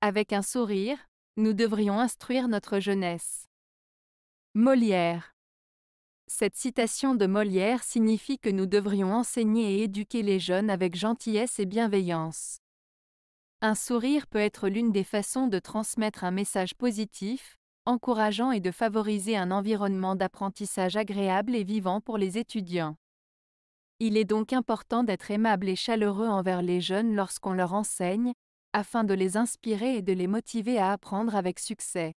avec un sourire, nous devrions instruire notre jeunesse. Molière. Cette citation de Molière signifie que nous devrions enseigner et éduquer les jeunes avec gentillesse et bienveillance. Un sourire peut être l'une des façons de transmettre un message positif, encourageant et de favoriser un environnement d'apprentissage agréable et vivant pour les étudiants. Il est donc important d'être aimable et chaleureux envers les jeunes lorsqu'on leur enseigne, afin de les inspirer et de les motiver à apprendre avec succès.